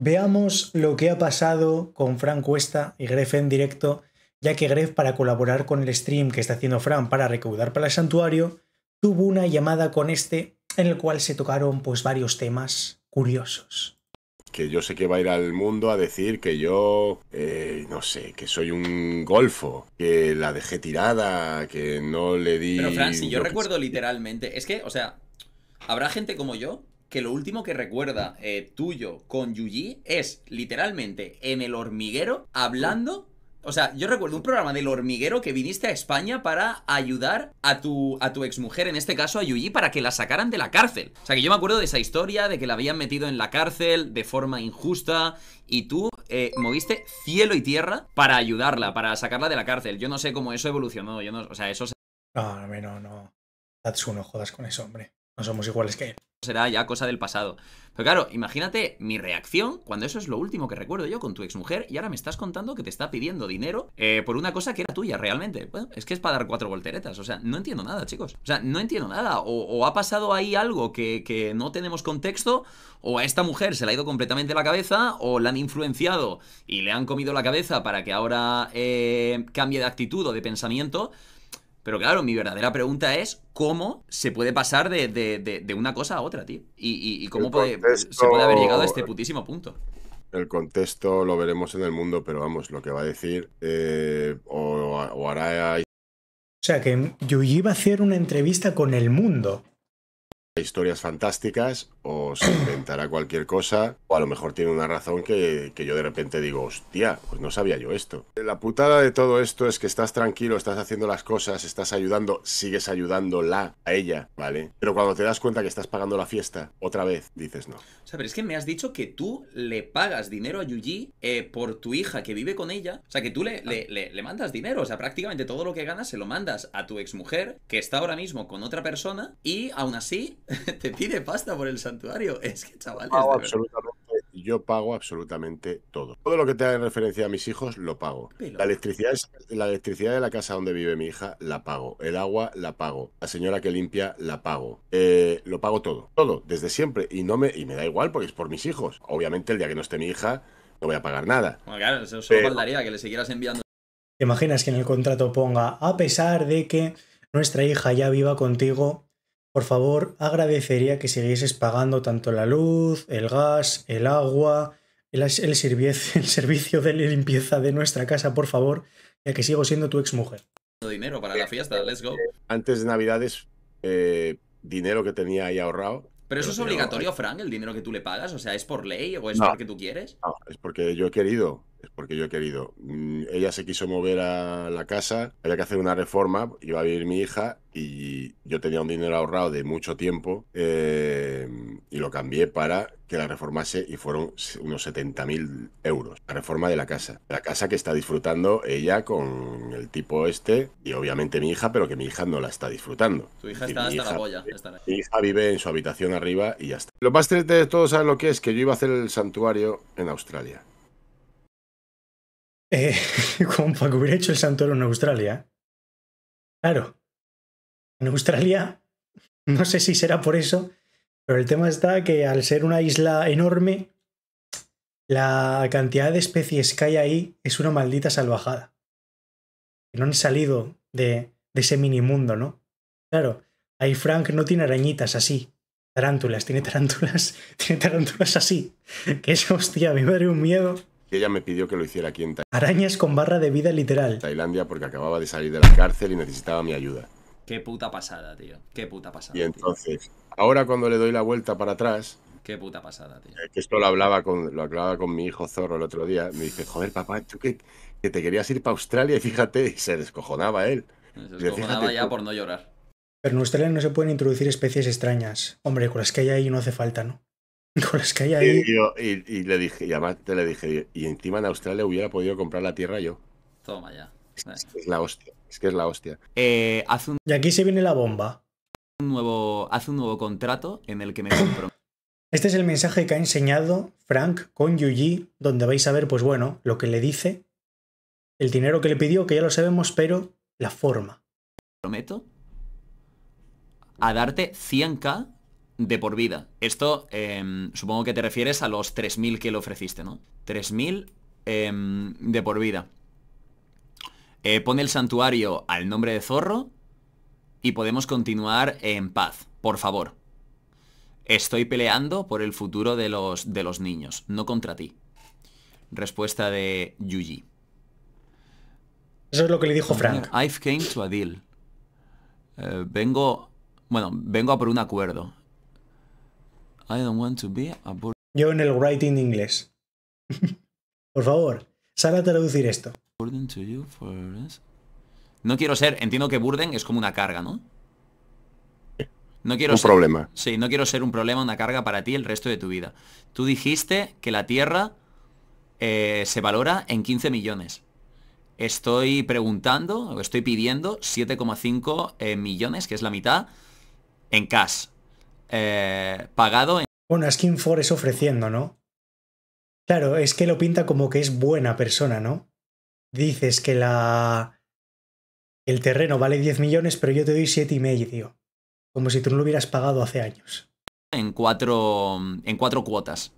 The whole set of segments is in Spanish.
Veamos lo que ha pasado con Fran Cuesta y Gref en directo, ya que Gref, para colaborar con el stream que está haciendo Fran para recaudar para el santuario, tuvo una llamada con este en el cual se tocaron pues varios temas curiosos. Que yo sé que va a ir al mundo a decir que yo, eh, no sé, que soy un golfo, que la dejé tirada, que no le di... Pero Fran, si yo recuerdo literalmente, es que, o sea, habrá gente como yo que lo último que recuerda eh, tuyo con Yuji es literalmente en el hormiguero hablando. O sea, yo recuerdo un programa del hormiguero que viniste a España para ayudar a tu, a tu exmujer, en este caso a Yuji, para que la sacaran de la cárcel. O sea, que yo me acuerdo de esa historia, de que la habían metido en la cárcel de forma injusta y tú eh, moviste cielo y tierra para ayudarla, para sacarla de la cárcel. Yo no sé cómo eso evolucionó, yo no, o sea, eso... Se... No, no, no, no. jodas con eso, hombre. No somos iguales que él será ya cosa del pasado. Pero claro, imagínate mi reacción cuando eso es lo último que recuerdo yo con tu exmujer y ahora me estás contando que te está pidiendo dinero eh, por una cosa que era tuya realmente. Bueno, es que es para dar cuatro volteretas. O sea, no entiendo nada, chicos. O sea, no entiendo nada. O, ha pasado ahí algo que, no tenemos contexto, o a esta mujer se le ha ido completamente la cabeza, o la han influenciado y le han comido la cabeza para que ahora eh, cambie de actitud o de pensamiento. Pero claro, mi verdadera pregunta es cómo se puede pasar de, una cosa a otra, tío. Y, cómo se puede haber llegado a este putísimo punto. El contexto lo veremos en el mundo, pero vamos, lo que va a decir eh, o, o, hará... O sea, que Yuji va a hacer una entrevista con el mundo. Historias fantásticas o se inventará cualquier cosa, o a lo mejor tiene una razón que, yo de repente digo, hostia, pues no sabía yo esto. La putada de todo esto es que estás tranquilo, estás haciendo las cosas, estás ayudando, sigues ayudándola a ella, ¿vale? Pero cuando te das cuenta que estás pagando la fiesta, otra vez dices no. O sea, pero es que me has dicho que tú le pagas dinero a Yuji eh, por tu hija que vive con ella, o sea, que tú le, le, mandas dinero, o sea, prácticamente todo lo que ganas se lo mandas a tu exmujer, que está ahora mismo con otra persona, y aún así te pide pasta por el santo Es que, chaval yo pago absolutamente todo. Todo lo que te haga referencia a mis hijos lo pago. La electricidad, la electricidad de la casa donde vive mi hija la pago. El agua la pago. La señora que limpia la pago. Eh, lo pago todo. Todo, desde siempre. Y, no me, y me da igual porque es por mis hijos. Obviamente, el día que no esté mi hija, no voy a pagar nada. claro, eso solo que le siguieras enviando. ¿Te imaginas que en el contrato ponga, a pesar de que nuestra hija ya viva contigo, por favor agradecería que siguieses pagando tanto la luz, el gas, el agua, el, servicio, el servicio de limpieza de nuestra casa, por favor, ya que sigo siendo tu exmujer. Dinero para la fiesta, let's go. Antes de Navidades, eh, dinero que tenía ahí ahorrado. Pero eso es obligatorio, Frank, el dinero que tú le pagas, o sea, ¿es por ley o es porque tú quieres? No, es porque yo he querido es porque yo he querido. Mm, ella se quiso mover a la casa, había que hacer una reforma, iba a vivir mi hija y yo tenía un dinero ahorrado de mucho tiempo eh, y lo cambié para que la reformase y fueron unos 70.000 euros. La reforma de la casa. La casa que está disfrutando ella con el tipo este y obviamente mi hija, pero que mi hija no la está disfrutando. Tu hija está hasta la polla. mi hija vive en su habitación arriba y ya está. Lo más triste de todo, ¿sabes lo que es? Que yo iba a hacer el santuario en Australia. Eh, como para que hubiera hecho el santuelo en Australia. Claro, en Australia, no sé si será por eso, pero el tema está que al ser una isla enorme, la cantidad de especies que hay ahí es una maldita salvajada. Que no han salido de, de ese mundo, ¿no? Claro, ahí Frank no tiene arañitas así, tarántulas, tiene tarántulas, tiene tarántulas así. Que es, hostia, me daría un miedo y ella me pidió que lo hiciera aquí en Tailandia. Arañas con barra de vida literal. Tailandia porque acababa de salir de la cárcel y necesitaba mi ayuda. Qué puta pasada, tío. Qué puta pasada. Y entonces, ahora cuando le doy la vuelta para atrás. Qué puta pasada, tío. Eh, esto lo hablaba con, lo hablaba con mi hijo Zorro el otro día. Me dice, joder, papá, tú que, te querías ir para Australia y fíjate, y se descojonaba él. Se descojonaba ya por no llorar. Pero en Australia no se pueden introducir especies extrañas. Hombre, con las que hay ahí no hace falta, ¿no? Y, le dije, y le dije, y encima en Australia hubiera podido comprar la tierra yo. Toma ya. Es que es la hostia. Es que es la hostia. Eh, y aquí se viene la bomba. Un nuevo, haz un nuevo contrato en el que me comprometo. Este es el mensaje que ha enseñado Frank con Yuji, donde vais a ver, pues bueno, lo que le dice, el dinero que le pidió, que ya lo sabemos, pero la forma. Prometo a darte 100k de por vida. Esto em, supongo que te refieres a los 3.000 que le ofreciste, ¿no? 3.000 em, de por vida. Eh, pone el santuario al nombre de Zorro y podemos continuar en paz, por favor. Estoy peleando por el futuro de los, de los niños, no contra ti. Respuesta de Yuji. Eso es lo que le dijo Frank. I've came to eh, vengo, bueno, vengo a por un acuerdo. Yo en el writing inglés. Por favor, sal a traducir esto. No quiero ser, entiendo que burden es como una carga, ¿no? No quiero un problema. Sí, no quiero ser un problema, una carga para ti el resto de tu vida. Tú dijiste que la Tierra eh, se valora en 15 millones. Estoy preguntando, o estoy pidiendo 7,5 eh, millones, que es la mitad, en cash. Eh, pagado. En... Bueno, Skin for ofreciendo, ¿no? Claro, es que lo pinta como que es buena persona, ¿no? Dices que la. El terreno vale 10 millones, pero yo te doy 7 y medio. Como si tú no lo hubieras pagado hace años. En cuatro. En cuatro cuotas.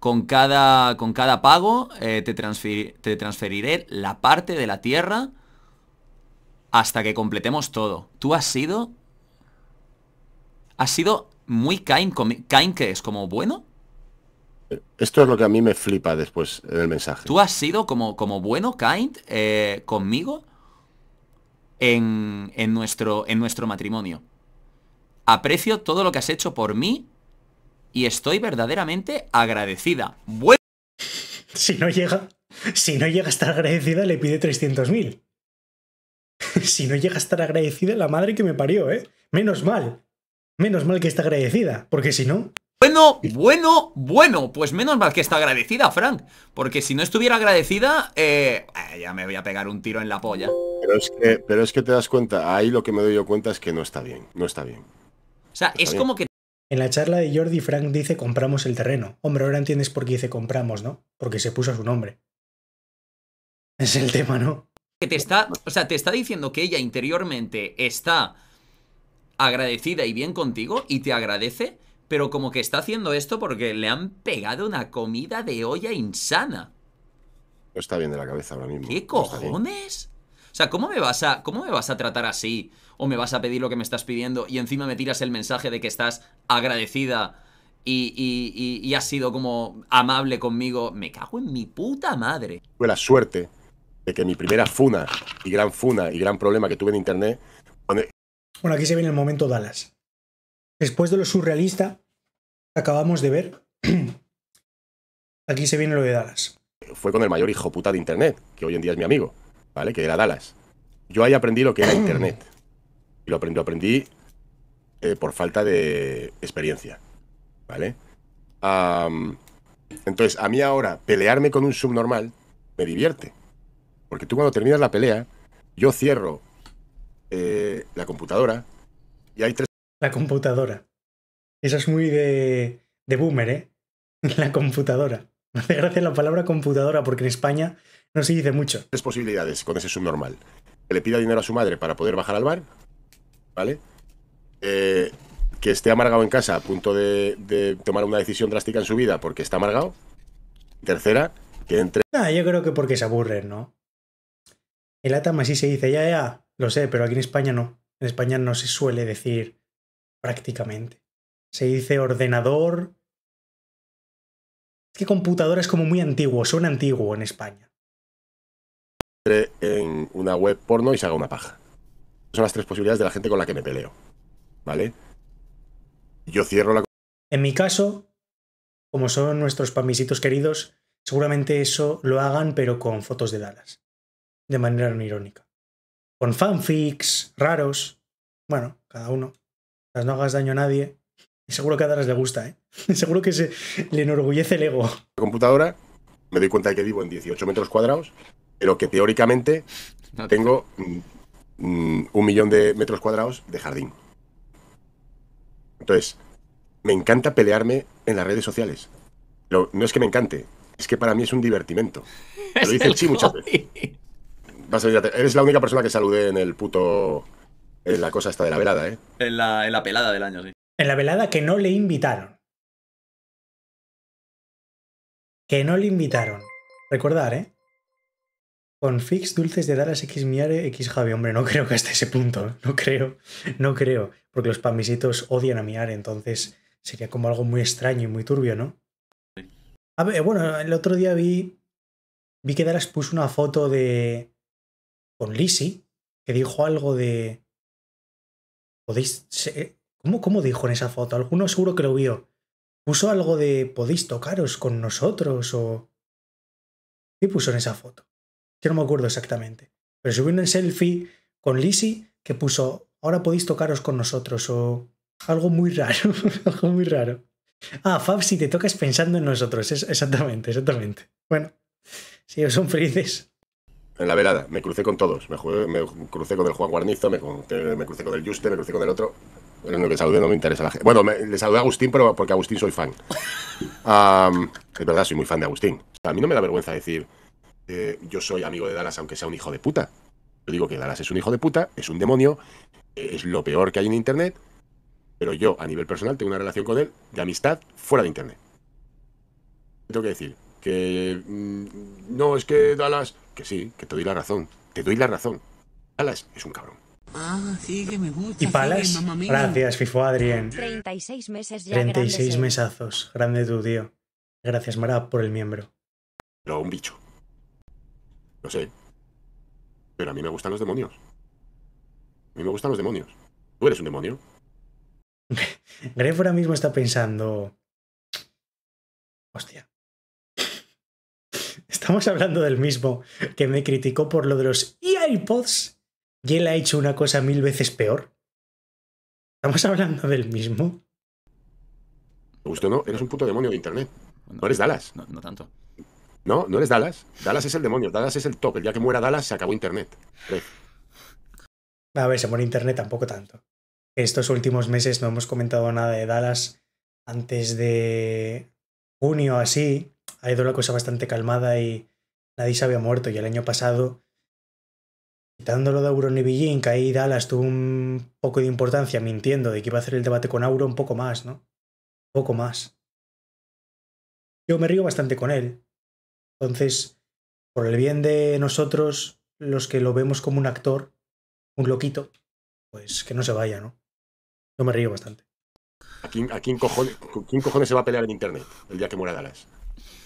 Con cada, con cada pago eh, te, te transferiré la parte de la tierra hasta que completemos todo. Tú has sido ¿Has sido muy kind, ¿Kind qué es? ¿Como bueno? Esto es lo que a mí me flipa después en el mensaje. Tú has sido como, como bueno, kind, eh, conmigo en, nuestro, en nuestro matrimonio. Aprecio todo lo que has hecho por mí y estoy verdaderamente agradecida. Bueno. Si no llega, si no llega a estar agradecida, le pide 300.000. Si no llega a estar agradecida, la madre que me parió, ¿eh? Menos mal, Menos mal que está agradecida, porque si no... Bueno, bueno, bueno, pues menos mal que está agradecida, Frank, porque si no estuviera agradecida, eh, eh ya me voy a pegar un tiro en la polla. Pero es, que, te das cuenta, ahí lo que me doy yo cuenta es que no está bien, no está bien. O sea, es como que... En la charla de Jordi, Frank dice compramos el terreno. Hombre, ahora entiendes por qué dice compramos, ¿no? Porque se puso su nombre. Es el tema, ¿no? Que te está, o sea, te está diciendo que ella interiormente está agradecida y bien contigo y te agradece, pero como que está haciendo esto porque le han pegado una comida de olla insana. No está bien de la cabeza ahora mismo. ¿Qué cojones? o sea, ¿cómo me, vas a, ¿cómo me vas a tratar así? ¿O me vas a pedir lo que me estás pidiendo y encima me tiras el mensaje de que estás agradecida y, y, y has sido como amable conmigo? Me cago en mi puta madre. Fue la suerte de que mi primera funa y gran funa y gran problema que tuve en internet bueno, aquí se viene el momento Dallas. Después de lo surrealista, acabamos de ver. aquí se viene lo de Dallas. Fue con el mayor hijo puta de Internet, que hoy en día es mi amigo, ¿vale? Que era Dallas. Yo ahí aprendí lo que era Internet. Y lo aprendí, aprendí eh, por falta de experiencia, ¿vale? entonces, a mí ahora pelearme con un subnormal me divierte. Porque tú cuando terminas la pelea, yo cierro eh, la computadora. Y hay tres. La computadora. Eso es muy de, de boomer, ¿eh? La computadora. Me hace gracia la palabra computadora porque en España no se dice mucho. Tres posibilidades con ese subnormal. Que le pida dinero a su madre para poder bajar al bar, ¿vale? Eh, que esté amargado en casa a punto de, tomar una decisión drástica en su vida porque está amargado. Tercera, que entre... Ah, yo creo que porque se aburre ¿no? El Atam así se dice, ya, ya, lo sé, pero aquí en España no. En España no se suele decir prácticamente. Se dice ordenador. Es que computador es como muy antiguo, suena antiguo en España. En una web porno y se haga una paja. Son las tres posibilidades de la gente con la que me peleo. ¿Vale? Yo cierro la. En mi caso, como son nuestros pamisitos queridos, seguramente eso lo hagan, pero con fotos de Dallas de manera irónica. Con fanfics raros. Bueno, cada uno. Las no hagas daño a nadie. Y seguro que a Dallas le gusta, ¿eh? seguro que se le enorgullece el ego. La computadora, me doy cuenta de que vivo en 18 metros cuadrados, pero que teóricamente tengo mm, mm, un millón de metros cuadrados de jardín. Entonces, me encanta pelearme en las redes sociales. no es que me encante, es que para mí es un divertimento. lo dice el Chi muchas veces. Vas a eres la única persona que saludé en el puto. En la cosa esta de la velada, ¿eh? En la, pelada del año, sí. En la velada que no le invitaron. Que no le invitaron. Recordar, ¿eh? Con fix dulces de Dallas X Miare X Javi. Hombre, no creo que hasta ese punto. No creo. No creo. Porque los pamisitos odian a Miare, entonces sería como algo muy extraño y muy turbio, ¿no? A ver, bueno, el otro día vi. Vi que Dallas puso una foto de con Lisi, que dijo algo de. ¿Podéis.? Eh, ¿Cómo, ¿Cómo dijo en esa foto? Alguno seguro que lo vio. Puso algo de. ¿Podéis tocaros con nosotros? o. ¿Qué puso en esa foto? Yo no me acuerdo exactamente. Pero subió un selfie con Lisi que puso. Ahora podéis tocaros con nosotros o. Algo muy raro. algo muy raro. Ah, Fab, si te tocas pensando en nosotros. Es, exactamente, exactamente. Bueno, si son felices en la velada. Me crucé con todos. Me, crucé con el Juan Guarnizo, me, crucé con el Juste, me crucé con el otro. Bueno, le saludé a Agustín, pero porque Agustín soy fan. es verdad, soy muy fan de Agustín. A mí no me da vergüenza decir, eh, yo soy amigo de Dallas, aunque sea un hijo de puta. Yo digo que Dallas es un hijo de puta, es un demonio, es lo peor que hay en Internet, pero yo, a nivel personal, tengo una relación con él de amistad fuera de Internet. Tengo que decir que... Mm, no, es que Dallas que sí, que te doy la razón. Te doy la razón. Alas es un cabrón. Ah, sí, que me gusta. Y Palas, gracias, Fifo Adrien. 36 meses ya eh. mesazos. Grande tu tío. Gracias, Mara, por el miembro. Pero un bicho. Lo sé. Pero a mí me gustan los demonios. A mí me gustan los demonios. ¿Tú eres un demonio? Gref ahora mismo está pensando... Hostia. Estamos hablando del mismo que me criticó por lo de los e iPods y él ha hecho una cosa mil veces peor. Estamos hablando del mismo. no, eres un puto demonio de internet. No, eres Dallas. No, tanto. No, no eres Dallas. Dallas es el demonio, Dallas es el top. El día que muera Dallas se acabó internet. A ver, se muere internet tampoco tanto. Estos últimos meses no hemos comentado nada de Dallas antes de junio así, ha ido la cosa bastante calmada y nadie se había muerto. Y el año pasado, quitándolo de Auron y Villín que ahí Dallas tuvo un poco de importancia mintiendo de que iba a hacer el debate con Auro un poco más, ¿no? Un poco más. Yo me río bastante con él. Entonces, por el bien de nosotros, los que lo vemos como un actor, un loquito, pues que no se vaya, ¿no? Yo me río bastante. ¿A quién, cojones, se va a pelear en Internet el día que muera Dallas?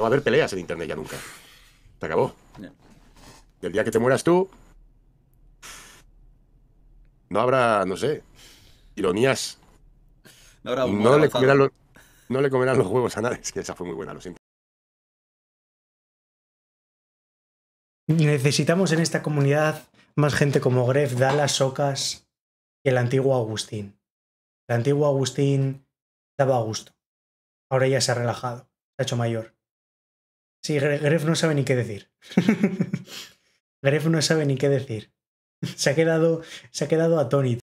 va a haber peleas en internet ya nunca. Te acabó. Y el día que te mueras tú, no habrá, no sé, ironías. No, habrá le, comerán los, no le comerán los huevos a nadie. Es que esa fue muy buena, lo siento. Necesitamos en esta comunidad más gente como Gref, Dallas, Socas que el antiguo Agustín. El antiguo Agustín daba gusto. Ahora ya se ha relajado, se ha hecho mayor. Sí, Gref no sabe ni qué decir. Gref no sabe ni qué decir. Se ha quedado, se ha quedado atónito.